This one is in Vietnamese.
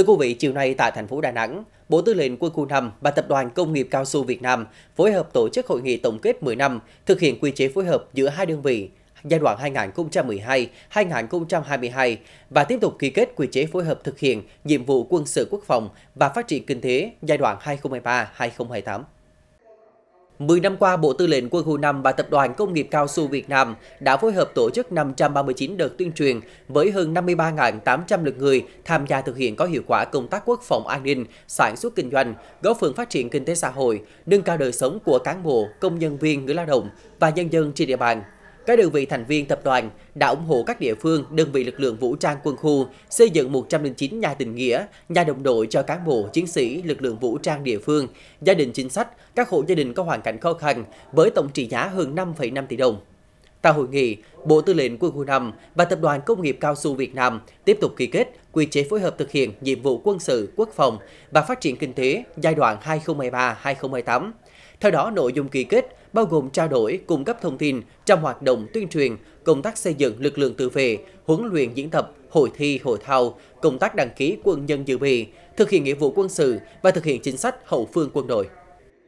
Thưa quý vị, chiều nay tại thành phố Đà Nẵng, Bộ Tư lệnh Quân khu 5 và Tập đoàn Công nghiệp Cao su Việt Nam phối hợp tổ chức hội nghị tổng kết 10 năm thực hiện quy chế phối hợp giữa hai đơn vị giai đoạn 2012-2022 và tiếp tục ký kết quy chế phối hợp thực hiện nhiệm vụ quân sự quốc phòng và phát triển kinh tế giai đoạn 2023-2028. 10 năm qua, Bộ Tư lệnh Quân khu 5 và Tập đoàn Công nghiệp Cao su Việt Nam đã phối hợp tổ chức 539 đợt tuyên truyền với hơn 53.800 lượt người tham gia thực hiện có hiệu quả công tác quốc phòng an ninh, sản xuất kinh doanh, góp phần phát triển kinh tế xã hội, nâng cao đời sống của cán bộ, công nhân viên, người lao động và nhân dân trên địa bàn các đơn vị thành viên tập đoàn đã ủng hộ các địa phương, đơn vị lực lượng vũ trang quân khu xây dựng 109 nhà tình nghĩa, nhà đồng đội cho cán bộ, chiến sĩ, lực lượng vũ trang địa phương, gia đình chính sách, các hộ gia đình có hoàn cảnh khó khăn với tổng trị giá hơn 5,5 tỷ đồng. Tại hội nghị, Bộ Tư lệnh Quân khu 5 và Tập đoàn Công nghiệp Cao su Việt Nam tiếp tục ký kết quy chế phối hợp thực hiện nhiệm vụ quân sự, quốc phòng và phát triển kinh tế giai đoạn 2023-2028 theo đó, nội dung ký kết bao gồm trao đổi, cung cấp thông tin trong hoạt động tuyên truyền, công tác xây dựng lực lượng tự vệ, huấn luyện diễn tập, hội thi, hội thao, công tác đăng ký quân nhân dự bị, thực hiện nghĩa vụ quân sự và thực hiện chính sách hậu phương quân đội.